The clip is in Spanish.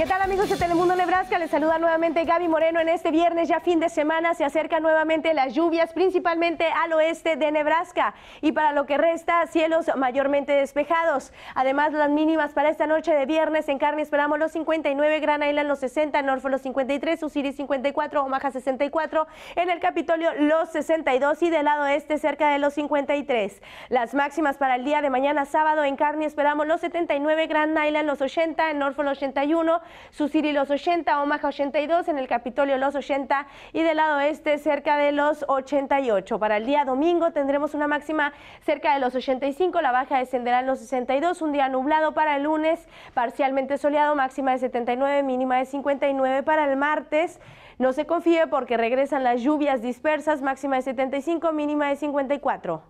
¿Qué tal amigos de Telemundo Nebraska? Les saluda nuevamente Gaby Moreno en este viernes ya fin de semana. Se acercan nuevamente las lluvias, principalmente al oeste de Nebraska. Y para lo que resta, cielos mayormente despejados. Además, las mínimas para esta noche de viernes en Carne esperamos los 59, Gran Island los 60, Norfolk los 53, Usiri 54, Omaha 64, en el Capitolio los 62 y del lado este cerca de los 53. Las máximas para el día de mañana sábado en Carne esperamos los 79, Gran Island los 80, en Norfolk los 81, Susiri los 80, Omaha 82, en el Capitolio los 80 y del lado este cerca de los 88. Para el día domingo tendremos una máxima cerca de los 85, la baja descenderá en los 62, un día nublado para el lunes, parcialmente soleado, máxima de 79, mínima de 59 para el martes. No se confíe porque regresan las lluvias dispersas, máxima de 75, mínima de 54.